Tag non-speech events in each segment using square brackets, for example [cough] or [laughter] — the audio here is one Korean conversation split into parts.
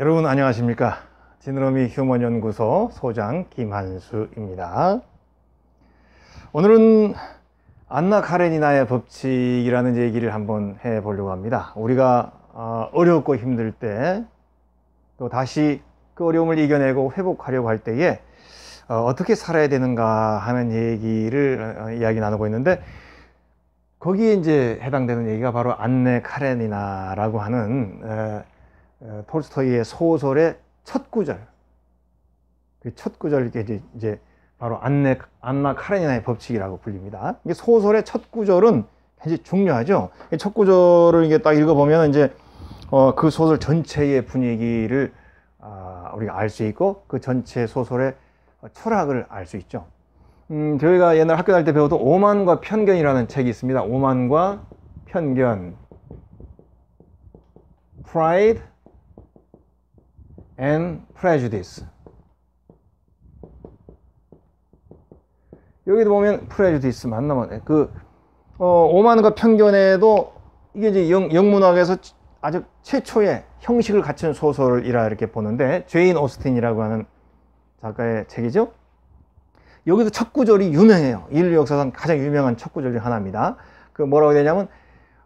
여러분 안녕하십니까 지느러미 휴먼 연구소 소장 김한수입니다 오늘은 안나 카레니나의 법칙이라는 얘기를 한번 해 보려고 합니다 우리가 어, 어렵고 힘들 때 또 다시 그 어려움을 이겨내고 회복하려고 할 때에 어, 어떻게 살아야 되는가 하는 얘기를 어, 이야기 나누고 있는데 거기에 이제 해당되는 얘기가 바로 안내 카레니나라고 하는 톨스토이의 소설의 첫 구절. 그 첫 구절이 게 이제 바로 안내, 안나 카레니나의 법칙이라고 불립니다. 이게 소설의 첫 구절은 굉장히 중요하죠. 첫 구절을 이게 딱 읽어보면 이제 어, 그 소설 전체의 분위기를 아, 우리가 알 수 있고 그 전체 소설의 철학을 알 수 있죠. 음, 저희가 옛날 학교 다닐 때 배웠던 오만과 편견이라는 책이 있습니다. 오만과 편견. Pride and prejudice. 여기도 보면 prejudice만 남았네. 예, 그 어, 오만과 편견에도 이게 이제 영, 영문학에서 아주 최초의 형식을 갖춘 소설이라 이렇게 보는데 죄인 오스틴이라고 하는 작가의 책이죠. 여기도 첫 구절이 유명해요. 인류 역사상 가장 유명한 첫 구절 중 하나입니다. 그 뭐라고 되냐면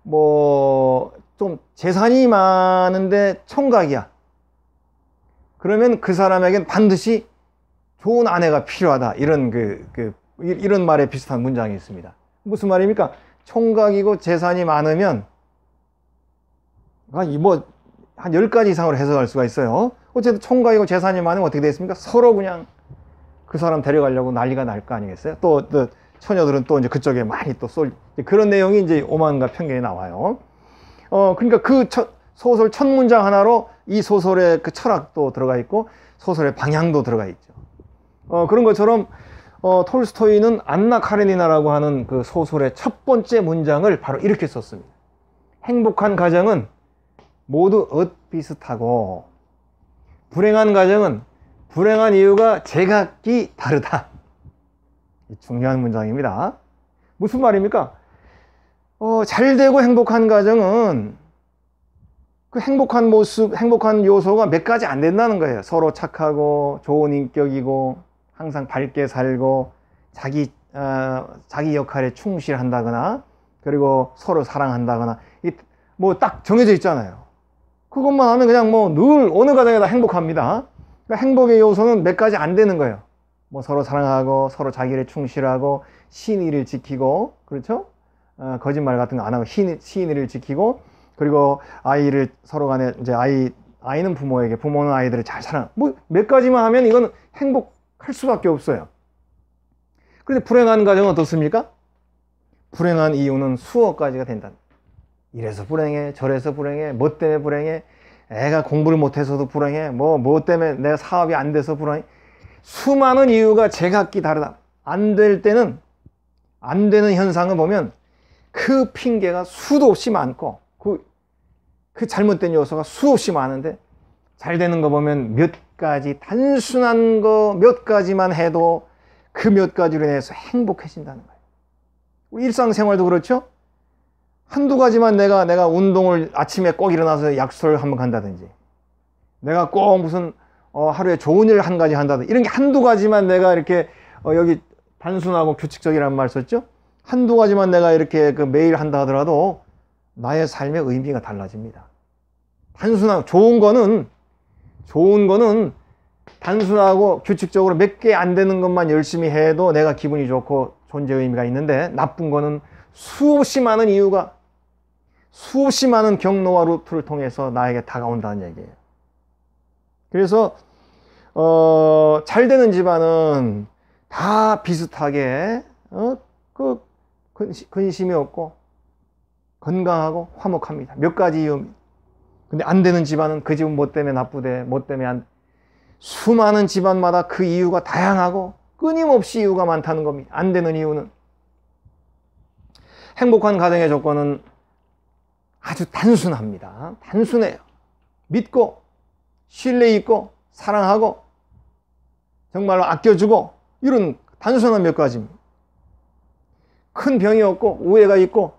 뭐 좀 재산이 많은데 총각이야. 그러면 그 사람에겐 반드시 좋은 아내가 필요하다. 이런 그, 그 이런 말에 비슷한 문장이 있습니다. 무슨 말입니까? 총각이고 재산이 많으면 뭐한 10가지 뭐 이상으로 해석할 수가 있어요. 어쨌든 총각이고 재산이 많으면 어떻게 되겠습니까? 서로 그냥 그 사람 데려가려고 난리가 날 거 아니겠어요? 또, 또 처녀들은 또 이제 그쪽에 많이 또 쏠, 그런 내용이 이제 오만과 편견에 나와요. 어, 그러니까 그 첫, 소설 첫 문장 하나로 이 소설의 그 철학도 들어가 있고 소설의 방향도 들어가 있죠. 어, 그런 것처럼 어, 톨스토이는 안나 카레니나라고 하는 그 소설의 첫 번째 문장을 바로 이렇게 썼습니다. 행복한 가정은 모두 엇비슷하고 불행한 가정은 불행한 이유가 제각기 다르다. 중요한 문장입니다. 무슨 말입니까? 어, 잘 되고 행복한 가정은 그 행복한 모습, 행복한 요소가 몇 가지 안 된다는 거예요. 서로 착하고 좋은 인격이고 항상 밝게 살고 자기 어, 자기 역할에 충실한다거나 그리고 서로 사랑한다거나 뭐 딱 정해져 있잖아요. 그것만 하면 그냥 뭐 늘 어느 가정에다 행복합니다. 그러니까 행복의 요소는 몇 가지 안 되는 거예요. 뭐 서로 사랑하고 서로 자기를 충실하고 신의를 지키고 그렇죠? 어, 거짓말 같은 거 안 하고 신의를 지키고 그리고 아이를 서로 간에 이제 아이 아이는 부모에게 부모는 아이들을 잘 사랑 뭐 몇 가지만 하면 이건 행복할 수밖에 없어요. 그런데 불행한 가정은 어떻습니까? 불행한 이유는 수억 가지가 된다. 이래서 불행해, 저래서 불행해, 뭐 때문에 불행해, 애가 공부를 못해서도 불행해, 뭐, 뭐 때문에 내 사업이 안 돼서 불행해. 수많은 이유가 제각기 다르다. 안 될 때는, 안 되는 현상을 보면 그 핑계가 수도 없이 많고, 그그 잘못된 요소가 수없이 많은데 잘 되는 거 보면 몇 가지 단순한 거 몇 가지만 해도 그 몇 가지로 인해서 행복해진다는 거예요. 우리 일상생활도 그렇죠? 한두 가지만 내가 내가 운동을 아침에 꼭 일어나서 약속을 한번 간다든지 내가 꼭 무슨 어, 하루에 좋은 일 한 가지 한다든지 이런 게 한두 가지만 내가 이렇게 어, 여기 단순하고 규칙적이라는 말 썼죠? 한두 가지만 내가 이렇게 그 매일 한다 하더라도 나의 삶의 의미가 달라집니다. 단순한 좋은 거는 좋은 거는 단순하고 규칙적으로 몇 개 안 되는 것만 열심히 해도 내가 기분이 좋고 존재 의미가 있는데 나쁜 거는 수없이 많은 이유가 수없이 많은 경로와 루트를 통해서 나에게 다가온다는 얘기예요. 그래서 어, 잘 되는 집안은 다 비슷하게 어, 그 근심이 없고 건강하고 화목합니다. 몇 가지 이유. 입니다 근데 안 되는 집안은 그 집은 뭐 때문에 나쁘대, 뭐 때문에 안. 수많은 집안마다 그 이유가 다양하고 끊임없이 이유가 많다는 겁니다. 안 되는 이유는. 행복한 가정의 조건은 아주 단순합니다. 단순해요. 믿고, 신뢰 있고, 사랑하고, 정말로 아껴주고, 이런 단순한 몇 가지입니다. 큰 병이 없고, 우애가 있고,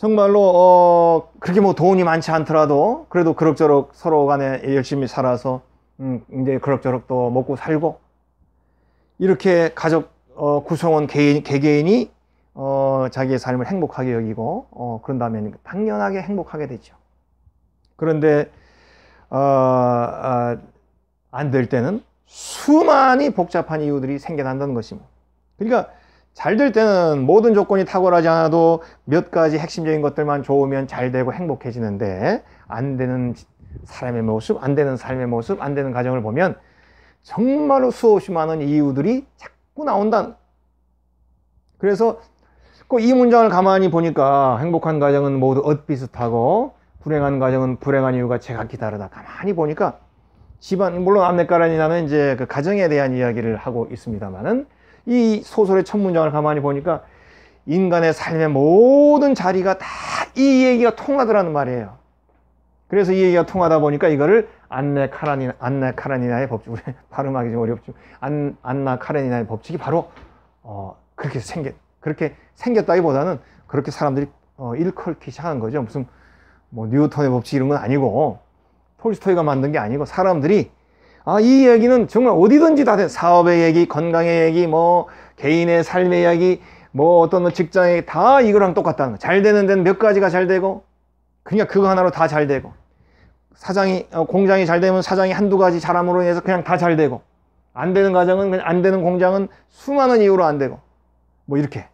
정말로 어 그렇게 뭐 돈이 많지 않더라도 그래도 그럭저럭 서로 간에 열심히 살아서 음 이제 그럭저럭 또 먹고 살고 이렇게 가족 어 구성원 개인 개개인이 어 자기의 삶을 행복하게 여기고 어 그런다면 당연하게 행복하게 되죠. 그런데 어, 아, 안될 때는 수많이 복잡한 이유들이 생겨난다는 것입니다. 그러니까 잘될 때는 모든 조건이 탁월하지 않아도 몇 가지 핵심적인 것들만 좋으면 잘 되고 행복해지는데 안 되는 사람의 모습, 안 되는 삶의 모습, 안 되는 가정을 보면 정말로 수없이 많은 이유들이 자꾸 나온다. 그래서 그이 문장을 가만히 보니까 행복한 가정은 모두 엇비슷하고 불행한 가정은 불행한 이유가 제각기 다르다. 가만히 보니까 집안 물론 안내가란이 나는 이제 그 가정에 대한 이야기를 하고 있습니다만은 이 소설의 첫 문장을 가만히 보니까 인간의 삶의 모든 자리가 다 이 얘기가 통하더라는 말이에요. 그래서 이 얘기가 통하다 보니까 이거를 안나 카라니나, 안나 카라니나의 법칙, 우리 [laughs] 발음하기 좀 어렵죠. 안, 안나 카라니나의 법칙이 바로, 어, 그렇게 생겼, 그렇게 생겼다기보다는 그렇게 사람들이 어, 일컬기 시작한 거죠. 무슨, 뭐, 뉴턴의 법칙 이런 건 아니고, 폴스토이가 만든 게 아니고, 사람들이 아, 이 이야기는 정말 어디든지 다 돼. 사업의 얘기, 건강의 얘기, 뭐, 개인의 삶의 이야기, 뭐, 어떤 뭐 직장의 얘기, 다 이거랑 똑같다는 거. 잘 되는 데는 몇 가지가 잘 되고, 그냥 그거 하나로 다 잘 되고. 사장이, 어, 공장이 잘 되면 사장이 한두 가지 잘함으로 인해서 그냥 다 잘 되고. 안 되는 과정은 그냥 안 되는 공장은 수많은 이유로 안 되고. 뭐, 이렇게.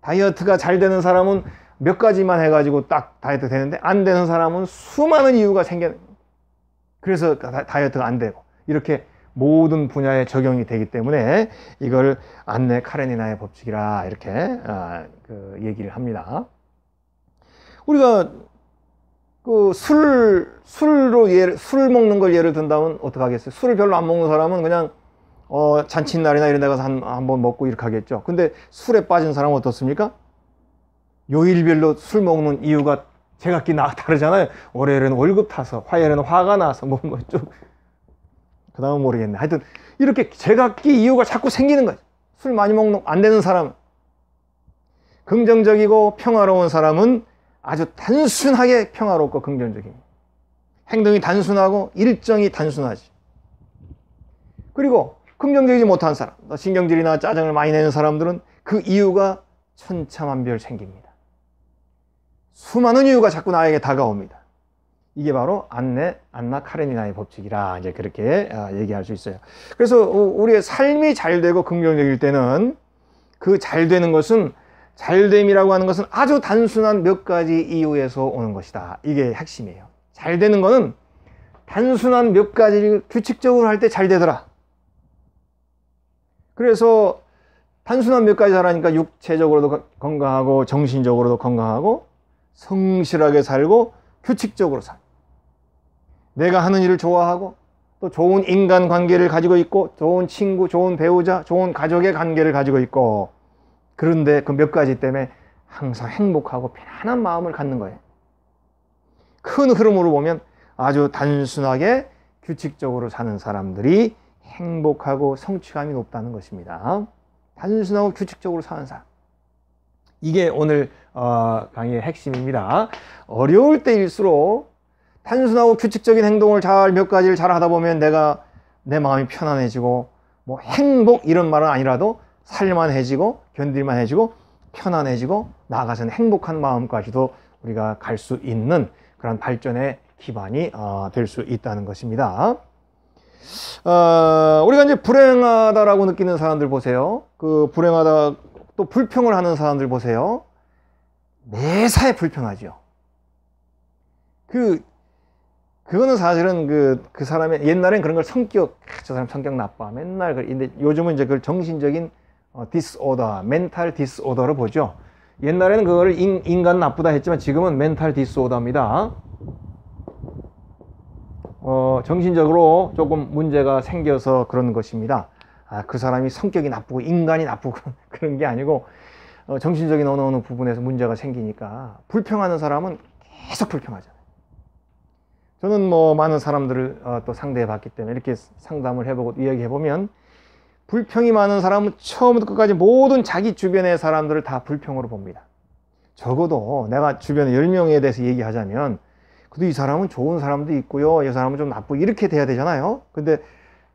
다이어트가 잘 되는 사람은 몇 가지만 해가지고 딱 다이어트 되는데, 안 되는 사람은 수많은 이유가 생겨. 그래서 다이어트가 안 되고. 이렇게 모든 분야에 적용이 되기 때문에 이걸 안내 카레니나의 법칙이라 이렇게 아, 그 얘기를 합니다. 우리가 그 술, 술로 예를, 술 먹는 걸 예를 든다면 어떻게 하겠어요? 술을 별로 안 먹는 사람은 그냥 어, 잔칫날이나 이런 데 가서 한, 한번 먹고 이렇게 하겠죠. 근데 술에 빠진 사람은 어떻습니까? 요일별로 술 먹는 이유가 제각기 나 다르잖아요. 월요일에는 월급 타서, 화요일에는 화가 나서, 뭐, 뭐, 좀, 그 다음은 모르겠네. 하여튼 이렇게 제각기 이유가 자꾸 생기는 거지. 술 많이 먹는 안 되는 사람 긍정적이고 평화로운 사람은 아주 단순하게 평화롭고 긍정적입니다. 행동이 단순하고 일정이 단순하지. 그리고 긍정적이지 못한 사람, 신경질이나 짜증을 많이 내는 사람들은 그 이유가 천차만별 생깁니다. 수많은 이유가 자꾸 나에게 다가옵니다. 이게 바로 안내 안나 카레니나의 법칙이라 이제 그렇게 아, 얘기할 수 있어요. 그래서 우리의 삶이 잘 되고 긍정적일 때는 그 잘 되는 것은 잘됨이라고 하는 것은 아주 단순한 몇 가지 이유에서 오는 것이다. 이게 핵심이에요. 잘 되는 것은 단순한 몇 가지를 규칙적으로 할 때 잘 되더라. 그래서 단순한 몇 가지 잘하니까 육체적으로도 건강하고 정신적으로도 건강하고 성실하게 살고 규칙적으로 살고 내가 하는 일을 좋아하고 또 좋은 인간 관계를 가지고 있고 좋은 친구, 좋은 배우자, 좋은 가족의 관계를 가지고 있고 그런데 그 몇 가지 때문에 항상 행복하고 편안한 마음을 갖는 거예요. 큰 흐름으로 보면 아주 단순하게 규칙적으로 사는 사람들이 행복하고 성취감이 높다는 것입니다. 단순하고 규칙적으로 사는 사람. 이게 오늘 어, 강의의 핵심입니다. 어려울 때일수록 단순하고 규칙적인 행동을 잘 몇 가지를 잘 하다 보면 내가 내 마음이 편안해지고 뭐 행복 이런 말은 아니라도 살만해지고 견딜만해지고 편안해지고 나아가서는 행복한 마음까지도 우리가 갈 수 있는 그런 발전의 기반이 어, 될수 있다는 것입니다. 어, 우리가 이제 불행하다라고 느끼는 사람들 보세요. 그 불행하다 또 불평을 하는 사람들 보세요. 매사에 불평하죠. 그 그거는 사실은 그, 그 사람의, 옛날엔 그런 걸 성격, 아, 저 사람 성격 나빠. 맨날, 그, 근데 요즘은 이제 그걸 정신적인 어, 디스오더, 멘탈 디스오더로 보죠. 옛날에는 그거를 인, 인간 나쁘다 했지만 지금은 멘탈 디스오더입니다. 어, 정신적으로 조금 문제가 생겨서 그런 것입니다. 아, 그 사람이 성격이 나쁘고 인간이 나쁘고 [laughs] 그런 게 아니고 어, 정신적인 어느 어느 부분에서 문제가 생기니까 불평하는 사람은 계속 불평하잖요 저는 뭐 많은 사람들을 어, 또 상대해 봤기 때문에 이렇게 상담을 해보고 이야기해 보면 불평이 많은 사람은 처음부터 끝까지 모든 자기 주변의 사람들을 다 불평으로 봅니다. 적어도 내가 주변에 10명에 대해서 얘기하자면 그래도 이 사람은 좋은 사람도 있고요. 이 사람은 좀 나쁘고 이렇게 돼야 되잖아요. 근데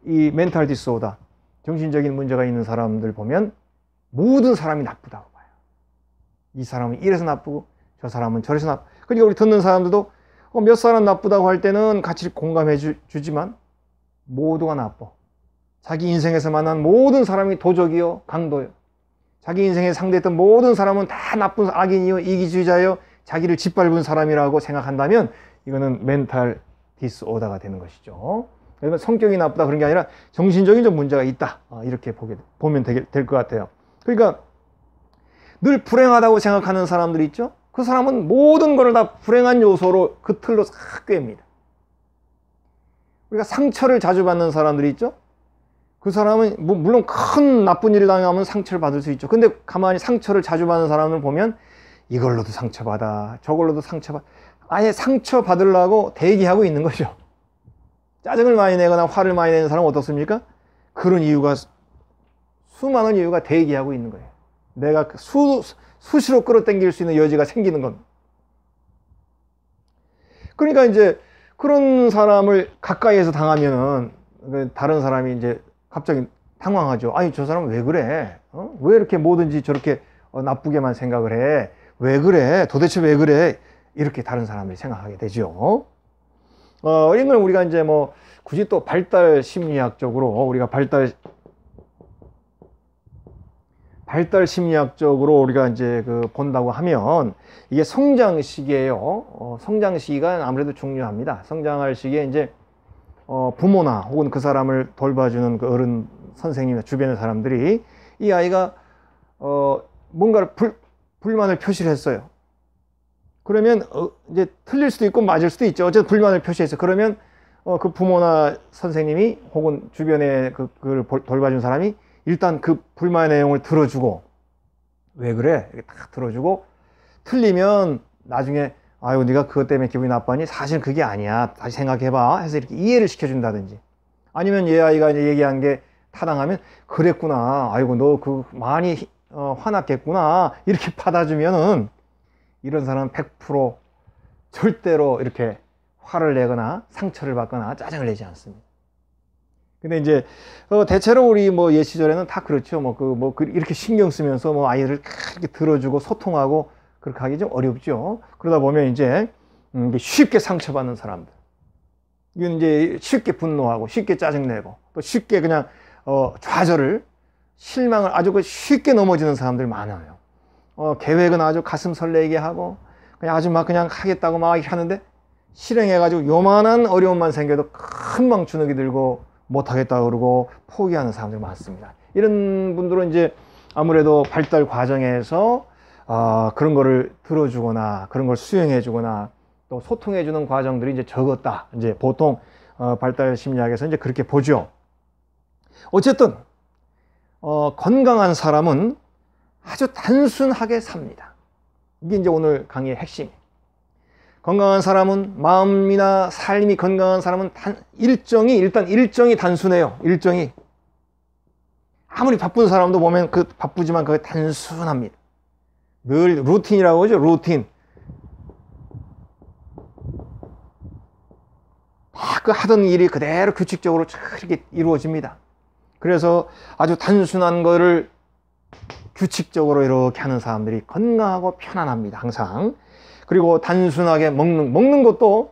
이 멘탈 디스오다 정신적인 문제가 있는 사람들 보면 모든 사람이 나쁘다고 봐요. 이 사람은 이래서 나쁘고 저 사람은 저래서 나쁘고 그러니까 우리 듣는 사람들도 어, 몇 사람 나쁘다고 할 때는 같이 공감해 주, 지만 모두가 나빠. 자기 인생에서 만난 모든 사람이 도적이요, 강도요. 자기 인생에 상대했던 모든 사람은 다 나쁜 악인이요, 이기주의자요, 자기를 짓밟은 사람이라고 생각한다면 이거는 멘탈 디스오다가 되는 것이죠. 그러면 성격이 나쁘다 그런 게 아니라 정신적인 좀 문제가 있다. 어, 이렇게 보게, 보면 될 것 같아요. 그러니까 늘 불행하다고 생각하는 사람들이 있죠? 그 사람은 모든 것을 다 불행한 요소로 그 틀로 싹 꿰입니다. 우리가 상처를 자주 받는 사람들이 있죠? 그 사람은 뭐 물론 큰 나쁜 일을 당하면 상처를 받을 수 있죠. 근데 가만히 상처를 자주 받는 사람을 보면 이걸로도 상처받아, 저걸로도 상처받아. 아예 상처 받으려고 대기하고 있는 거죠. 짜증을 많이 내거나 화를 많이 내는 사람은 어떻습니까? 그런 이유가 수많은 이유가 대기하고 있는 거예요. 내가 그 수, 수시로 끌어당길 수 있는 여지가 생기는 겁니다. 그러니까 이제 그런 사람을 가까이에서 당하면은 그 다른 사람이 이제 갑자기 당황하죠. 아니 저 사람은 왜 그래? 어? 왜 이렇게 뭐든지 저렇게 어, 나쁘게만 생각을 해? 왜 그래? 도대체 왜 그래? 이렇게 다른 사람들이 생각하게 되죠. 어, 이걸 우리가 이제 뭐 굳이 또 발달 심리학적으로 우리가 발달 발달 심리학적으로 우리가 이제 그 본다고 하면 이게 성장 시기예요. 어, 성장 시기가 아무래도 중요합니다. 성장할 시기에 이제 어, 부모나 혹은 그 사람을 돌봐주는 그 어른 선생님이나 주변의 사람들이 이 아이가 어, 뭔가를 불, 불만을 표시를 했어요. 그러면 어, 이제 틀릴 수도 있고 맞을 수도 있죠. 어쨌든 불만을 표시해서 그러면 어, 그 부모나 선생님이 혹은 주변에 그, 그걸 돌봐준 사람이 일단 그 불만의 내용을 들어주고 왜 그래? 이렇게 딱 들어주고 틀리면 나중에 아유 네가 그것 때문에 기분이 나빠니 사실 그게 아니야 다시 생각해봐 해서 이렇게 이해를 시켜준다든지 아니면 얘 아이가 이제 얘기한 게 타당하면 그랬구나 아이고 너 그 많이 어, 화났겠구나 이렇게 [laughs] 받아주면은 이런 사람 100% 절대로 이렇게 화를 내거나 상처를 받거나 짜증을 내지 않습니다. 근데 이제 어, 대체로 우리 뭐예 시절에는 다 그렇죠. 뭐그뭐 그, 뭐그 이렇게 신경 쓰면서 뭐 아이를 크게 들어주고 소통하고 그렇게 하기 좀 어렵죠. 그러다 보면 이제 음, 쉽게 상처받는 사람들. 이건 이제 쉽게 분노하고 쉽게 짜증내고 또 쉽게 그냥 어, 좌절을 실망을 아주 그 쉽게 넘어지는 사람들 많아요. 어, 계획은 아주 가슴 설레게 하고 그냥 아주 막 그냥 하겠다고 막 이렇게 하는데 실행해가지고 요만한 어려움만 생겨도 금방 주눅이 들고 못하겠다 그러고 포기하는 사람들이 많습니다. 이런 분들은 이제 아무래도 발달 과정에서 어, 그런 거를 들어주거나 그런 걸수행해주거나또 소통해주는 과정들이 이제 적었다. 이제 보통 어, 발달 심리학에서 이제 그렇게 보죠. 어쨌든 어, 건강한 사람은 아주 단순하게 삽니다. 이게 이제 오늘 강의의 핵심. 건강한 사람은 마음이나 삶이 건강한 사람은 단, 일정이 일단 일정이 단순해요. 일정이 아무리 바쁜 사람도 보면 그 바쁘지만 그게 단순합니다. 늘 루틴이라고 하죠. 루틴. 막 그 하던 일이 그대로 규칙적으로 이렇게 이루어집니다. 그래서 아주 단순한 거를 규칙적으로 이렇게 하는 사람들이 건강하고 편안합니다. 항상. 그리고 단순하게 먹는, 먹는 것도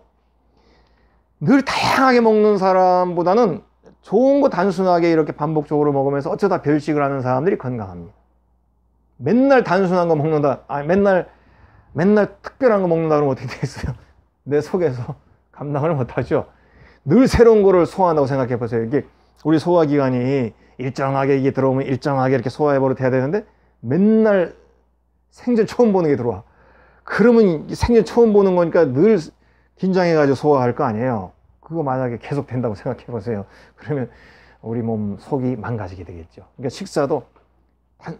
늘 다양하게 먹는 사람보다는 좋은 거 단순하게 이렇게 반복적으로 먹으면서 어쩌다 별식을 하는 사람들이 건강합니다. 맨날 단순한 거 먹는다. 아, 맨날, 맨날 특별한 거 먹는다 그러면 어떻게 되겠어요? [laughs] 내 속에서 감당을 못하죠. 늘 새로운 거를 소화한다고 생각해 보세요. 이게 우리 소화기관이 일정하게 이게 들어오면 일정하게 이렇게 소화해버려 돼야 되는데 맨날 생전 처음 보는 게 들어와. 그러면 생전 처음 보는 거니까 늘 긴장해가지고 소화할 거 아니에요. 그거 만약에 계속 된다고 생각해 보세요. 그러면 우리 몸 속이 망가지게 되겠죠. 그러니까 식사도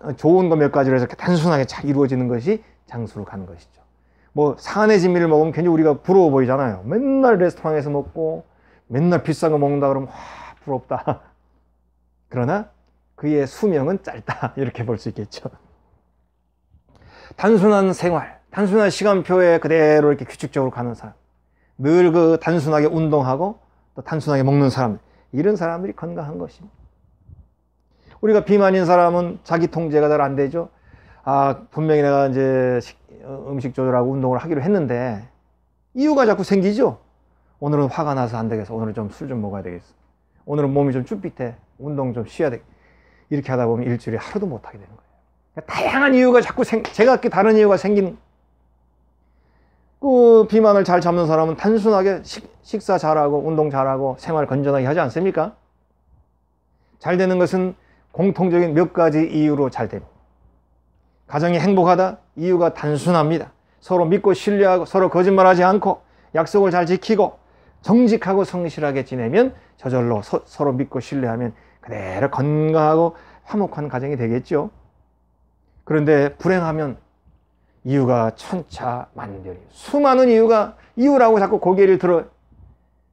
어, 좋은 거 몇 가지로 해서 단순하게 잘 이루어지는 것이 장수로 가는 것이죠. 뭐 산의 진미를 먹으면 괜히 우리가 부러워 보이잖아요. 맨날 레스토랑에서 먹고 맨날 비싼 거 먹는다 그러면 와 부럽다. 그러나 그의 수명은 짧다. [laughs] 이렇게 볼 수 있겠죠. 단순한 생활, 단순한 시간표에 그대로 이렇게 규칙적으로 가는 사람. 늘 그 단순하게 운동하고 또 단순하게 먹는 사람. 이런 사람들이 건강한 것입니다. 우리가 비만인 사람은 자기 통제가 잘 안 되죠. 아, 분명히 내가 이제 식, 음식 조절하고 운동을 하기로 했는데 이유가 자꾸 생기죠. 오늘은 화가 나서 안 되겠어. 오늘은 좀 술좀 좀 먹어야 되겠어. 오늘은 몸이 좀 쭈삣해. 운동 좀 쉬어야 돼. 이렇게 하다 보면 일주일에 하루도 못 하게 되는 거예요. 그러니까 다양한 이유가 자꾸 생, 제가 그 다른 이유가 생기그 비만을 잘 잡는 사람은 단순하게 식, 식사 잘하고 운동 잘하고 생활 건전하게 하지 않습니까? 잘 되는 것은 공통적인 몇 가지 이유로 잘 됩니다. 가정이 행복하다 이유가 단순합니다. 서로 믿고 신뢰하고 서로 거짓말하지 않고 약속을 잘 지키고 정직하고 성실하게 지내면 저절로 서, 서로 믿고 신뢰하면 그대로 건강하고 화목한 가정이 되겠죠. 그런데 불행하면 이유가 천차만별이 수많은 이유가 이유라고 자꾸 고개를 들어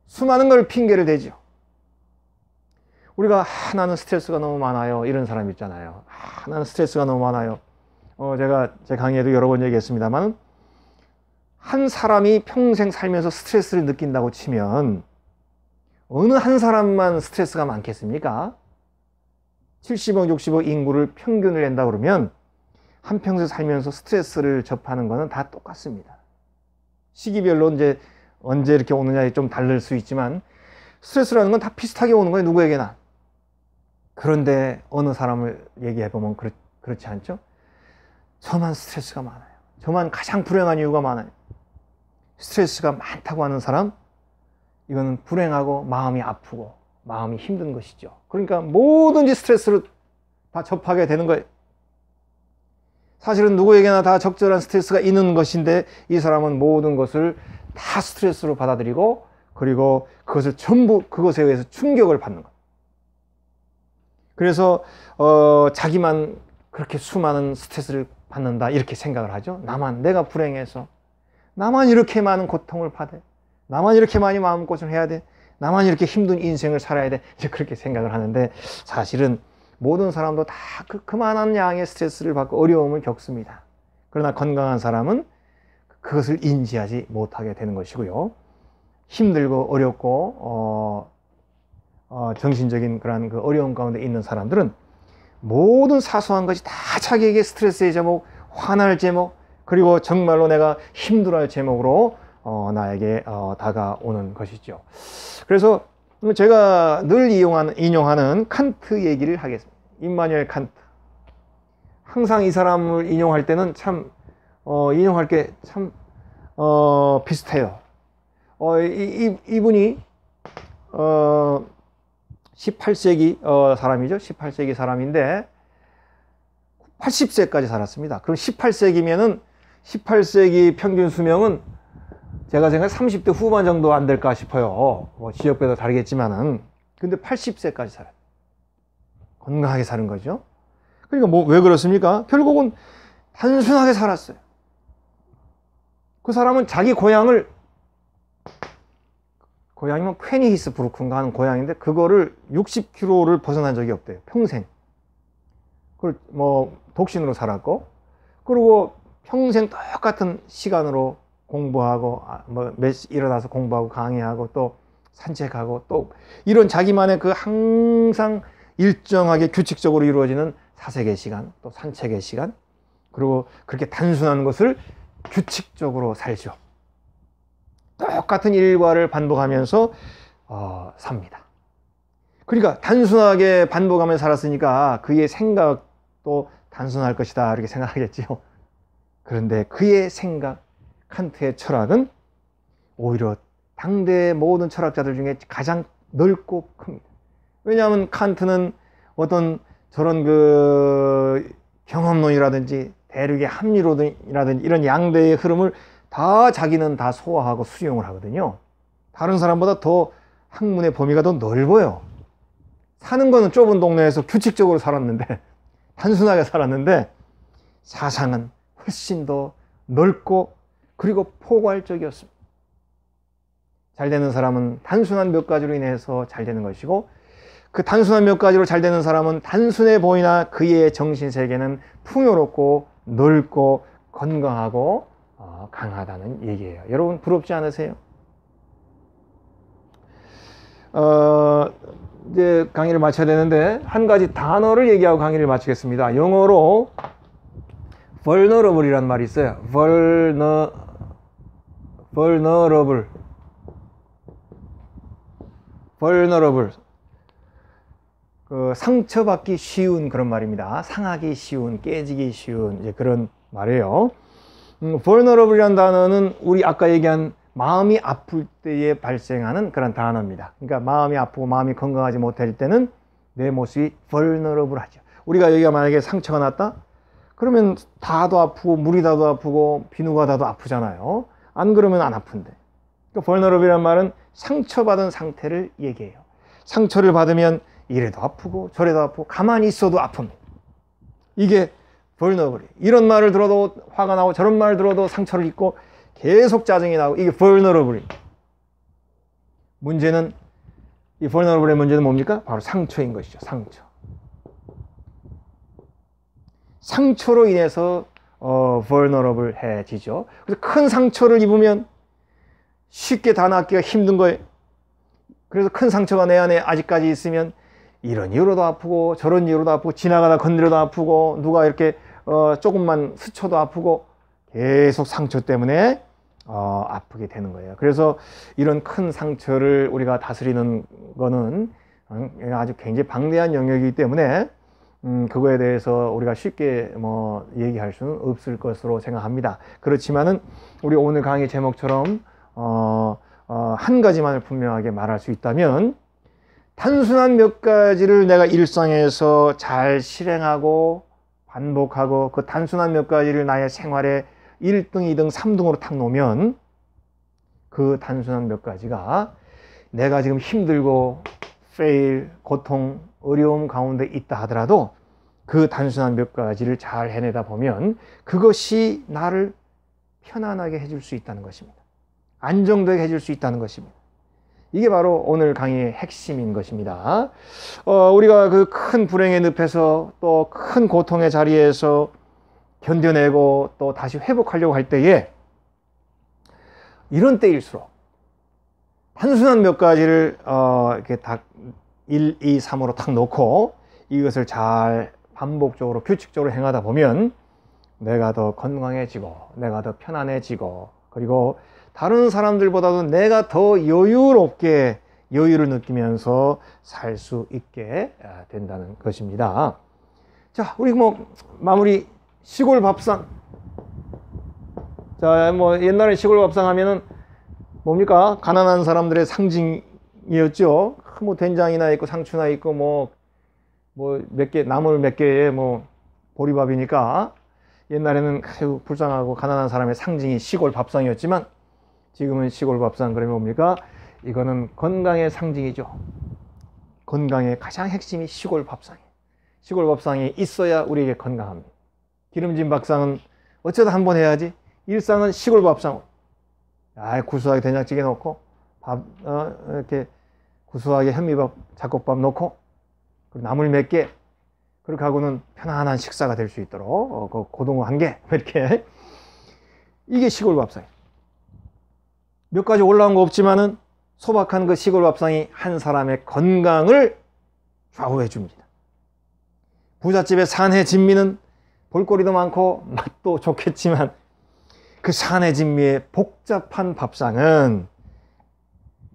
수많은 걸 핑계를 대죠. 우리가 아, 나는 스트레스가 너무 많아요. 이런 사람 있잖아요. 아, 나는 스트레스가 너무 많아요. 어, 제가 제 강의에도 여러 번 얘기했습니다만 한 사람이 평생 살면서 스트레스를 느낀다고 치면 어느 한 사람만 스트레스가 많겠습니까? 70억, 60억 인구를 평균을 낸다 그러면 한평생 살면서 스트레스를 접하는 것은 다 똑같습니다. 시기별로 이제 언제 이렇게 오느냐에 좀 다를 수 있지만 스트레스라는 건 다 비슷하게 오는 거예요, 누구에게나. 그런데 어느 사람을 얘기해 보면 그렇, 그렇지 않죠? 저만 스트레스가 많아요. 저만 가장 불행한 이유가 많아요. 스트레스가 많다고 하는 사람, 이거는 불행하고 마음이 아프고 마음이 힘든 것이죠. 그러니까 뭐든지 스트레스를 다 접하게 되는 거예요. 사실은 누구에게나 다 적절한 스트레스가 있는 것인데 이 사람은 모든 것을 다 스트레스로 받아들이고 그리고 그것을 전부 그것에 의해서 충격을 받는 것. 그래서 어, 자기만 그렇게 수많은 스트레스를 받는다 이렇게 생각을 하죠. 나만 내가 불행해서 나만 이렇게 많은 고통을 받아. 나만 이렇게 많이 마음고생을 해야 돼? 나만 이렇게 힘든 인생을 살아야 돼? 이제 그렇게 생각을 하는데 사실은 모든 사람도 다 그, 그만한 양의 스트레스를 받고 어려움을 겪습니다. 그러나 건강한 사람은 그것을 인지하지 못하게 되는 것이고요. 힘들고 어렵고 어, 어, 정신적인 그런 그 어려운 가운데 있는 사람들은 모든 사소한 것이 다 자기에게 스트레스의 제목, 화날 제목, 그리고 정말로 내가 힘들어할 제목으로 어, 나에게 어, 다가오는 것이죠. 그래서 제가 늘 이용하는, 인용하는 칸트 얘기를 하겠습니다. 임마뉴엘 칸트. 항상 이 사람을 인용할 때는 참, 어, 인용할 게 참, 어, 비슷해요. 어, 이, 이, 분이 어, 18세기 어, 사람이죠. 18세기 사람인데, 80세까지 살았습니다. 그럼 18세기면은 18세기 평균 수명은 제가 생각해 30대 후반 정도 안 될까 싶어요. 뭐 지역별로 다르겠지만은. 근데 80세까지 살아요. 건강하게 사는 거죠. 그러니까 뭐 왜 그렇습니까? 결국은 단순하게 살았어요. 그 사람은 자기 고향을 고향이면 퀘니히스 브루크인가 하는 고향인데 그거를 60km를 벗어난 적이 없대요. 평생. 그걸 뭐 독신으로 살았고 그리고 평생 똑같은 시간으로 공부하고 아, 뭐 일어나서 공부하고 강의하고 또 산책하고 또 이런 자기만의 그 항상 일정하게 규칙적으로 이루어지는 사색의 시간 또 산책의 시간 그리고 그렇게 단순한 것을 규칙적으로 살죠. 똑같은 일과를 반복하면서 어, 삽니다. 그러니까 단순하게 반복하며 살았으니까 그의 생각도 단순할 것이다 이렇게 생각하겠지요. 그런데 그의 생각 칸트의 철학은 오히려 당대 의 모든 철학자들 중에 가장 넓고 큽니다. 왜냐하면 칸트는 어떤 저런 그 경험론이라든지 대륙의 합리론이라든지 이런 양대의 흐름을 다 자기는 다 소화하고 수용을 하거든요. 다른 사람보다 더 학문의 범위가 더 넓어요. 사는 거는 좁은 동네에서 규칙적으로 살았는데 [laughs] 단순하게 살았는데 사상은 훨씬 더 넓고 그리고 포괄적이었습니다. 잘 되는 사람은 단순한 몇 가지로 인해서 잘 되는 것이고 그 단순한 몇 가지로 잘 되는 사람은 단순해 보이나 그의 정신 세계는 풍요롭고 넓고 건강하고 어, 강하다는 얘기예요. 여러분 부럽지 않으세요? 어, 이제 강의를 마쳐야 되는데 한 가지 단어를 얘기하고 강의를 마치겠습니다. 영어로 vulnerable이란 말이 있어요. vulner vulnerable. vulnerable. 그 상처받기 쉬운 그런 말입니다. 상하기 쉬운, 깨지기 쉬운 이제 그런 말이에요. 음, vulnerable이라는 단어는 우리 아까 얘기한 마음이 아플 때에 발생하는 그런 단어입니다. 그러니까 마음이 아프고 마음이 건강하지 못할 때는 내 모습이 vulnerable하죠. 우리가 여기가 만약에 상처가 났다? 그러면 다도 아프고 물이 다도 아프고 비누가 다도 아프잖아요. 안 그러면 안 아픈데. 그러니까 vulnerable이란 말은 상처받은 상태를 얘기해요. 상처를 받으면 이래도 아프고 저래도 아프고 가만히 있어도 아픕니다. 이게 v u l n e r a b l e 이런 말을 들어도 화가 나고 저런 말을 들어도 상처를 입고 계속 짜증이 나고 이게 v u l n e r a b l e 문제는 이 vulnerable의 문제는 뭡니까? 바로 상처인 것이죠. 상처. 상처로 인해서 어, vulnerable해지죠. 그래서 큰 상처를 입으면 쉽게 다 낫기가 힘든 거예요. 그래서 큰 상처가 내 안에 아직까지 있으면 이런 이유로도 아프고 저런 이유로도 아프고 지나가다 건드려도 아프고 누가 이렇게 어, 조금만 스쳐도 아프고 계속 상처 때문에 어, 아프게 되는 거예요. 그래서 이런 큰 상처를 우리가 다스리는 거는 음, 아주 굉장히 방대한 영역이기 때문에 음, 그거에 대해서 우리가 쉽게 뭐 얘기할 수는 없을 것으로 생각합니다. 그렇지만은 우리 오늘 강의 제목처럼 어, 어, 한 가지만을 분명하게 말할 수 있다면 단순한 몇 가지를 내가 일상에서 잘 실행하고 반복하고 그 단순한 몇 가지를 나의 생활에 1등, 2등, 3등으로 탁 놓으면 그 단순한 몇 가지가 내가 지금 힘들고 페일, 고통, 어려움 가운데 있다 하더라도 그 단순한 몇 가지를 잘 해내다 보면 그것이 나를 편안하게 해줄 수 있다는 것입니다. 안정되게 해줄 수 있다는 것입니다. 이게 바로 오늘 강의의 핵심인 것입니다. 어, 우리가 그 큰 불행의 늪에서 또 큰 고통의 자리에서 견뎌내고 또 다시 회복하려고 할 때에 이런 때일수록 단순한 몇 가지를 어, 이렇게 다 1, 2, 3으로 탁 놓고 이것을 잘 반복적으로 규칙적으로 행하다 보면 내가 더 건강해지고 내가 더 편안해지고 그리고 다른 사람들보다도 내가 더 여유롭게 여유를 느끼면서 살 수 있게 아, 된다는 것입니다. 자, 우리 뭐 마무리 시골 밥상. 자, 뭐 옛날에 시골 밥상 하면은 뭡니까? 가난한 사람들의 상징이었죠. 그 뭐 된장이나 있고 상추나 있고 뭐 뭐 몇 개 나물 몇개의뭐 보리밥이니까 옛날에는 아유 불쌍하고 가난한 사람의 상징이 시골 밥상이었지만 지금은 시골 밥상 그러면 뭡니까? 이거는 건강의 상징이죠. 건강의 가장 핵심이 시골 밥상이. 시골 밥상이 있어야 우리에게 건강합니다. 기름진 밥상은 어쩌다 한 번 해야지. 일상은 시골 밥상. 아, 구수하게 된장찌개 넣고 밥 어, 이렇게 구수하게 현미밥, 잡곡밥 넣고 그리고 나물 몇 개, 그렇게 하고는 편안한 식사가 될 수 있도록 어, 그 고등어 한 개, 뭐 이렇게 [laughs] 이게 시골 밥상이. 몇 가지 올라온 거 없지만은 소박한 그 시골 밥상이 한 사람의 건강을 좌우해 줍니다. 부잣집의 산해 진미는 볼거리도 많고 맛도 좋겠지만 그 산해 진미의 복잡한 밥상은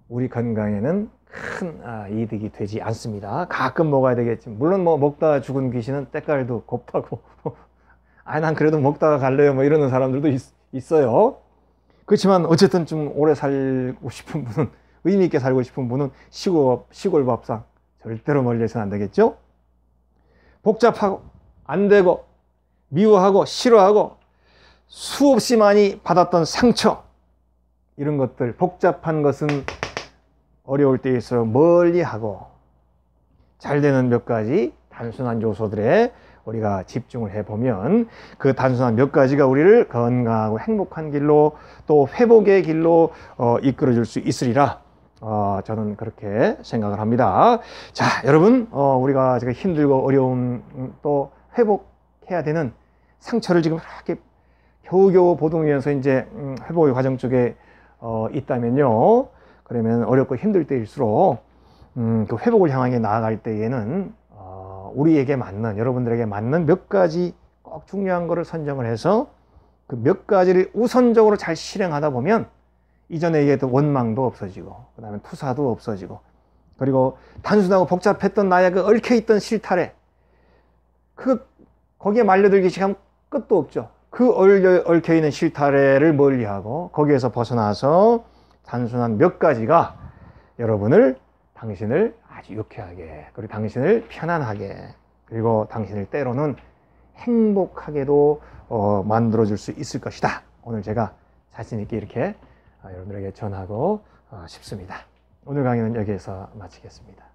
우리 건강에는 큰 아, 이득이 되지 않습니다. 가끔 먹어야 되겠지. 물론 뭐 먹다가 죽은 귀신은 때깔도 곱다고. [laughs] 아, 난 그래도 먹다가 갈래요. 뭐 이러는 사람들도 있, 어요 그렇지만 어쨌든 좀 오래 살고 싶은 분은 의미 있게 살고 싶은 분은 시골, 시골 밥상 절대로 멀리해서는 안 되겠죠. 복잡하고 안 되고 미워하고 싫어하고 수없이 많이 받았던 상처 이런 것들 복잡한 것은 어려울 때일수록 멀리하고 잘 되는 몇 가지 단순한 요소들에 우리가 집중을 해보면 그 단순한 몇 가지가 우리를 건강하고 행복한 길로 또 회복의 길로 어, 이끌어줄 수 있으리라 어, 저는 그렇게 생각을 합니다. 자, 여러분, 어, 우리가 지금 힘들고 어려운 또 회복해야 되는 상처를 지금 이렇게 겨우겨우 보듬으면서 이제 음, 회복의 과정 쪽에 어, 있다면요. 그러면 어렵고 힘들 때일수록 음, 그 회복을 향하게 나아갈 때에는 어, 우리에게 맞는 여러분들에게 맞는 몇 가지 꼭 중요한 것을 선정을 해서 그 몇 가지를 우선적으로 잘 실행하다 보면 이전에 얘기했던 원망도 없어지고 그다음에 투사도 없어지고 그리고 단순하고 복잡했던 나의 그 얽혀있던 실타래 그 거기에 말려들기 시작하면 끝도 없죠. 그 얽혀있는 실타래를 멀리하고 거기에서 벗어나서 단순한 몇 가지가 여러분을 당신을 아주 유쾌하게 그리고 당신을 편안하게 그리고 당신을 때로는 행복하게도 어, 만들어줄 수 있을 것이다. 오늘 제가 자신 있게 이렇게 어, 여러분들에게 전하고 어, 싶습니다. 오늘 강의는 여기에서 마치겠습니다.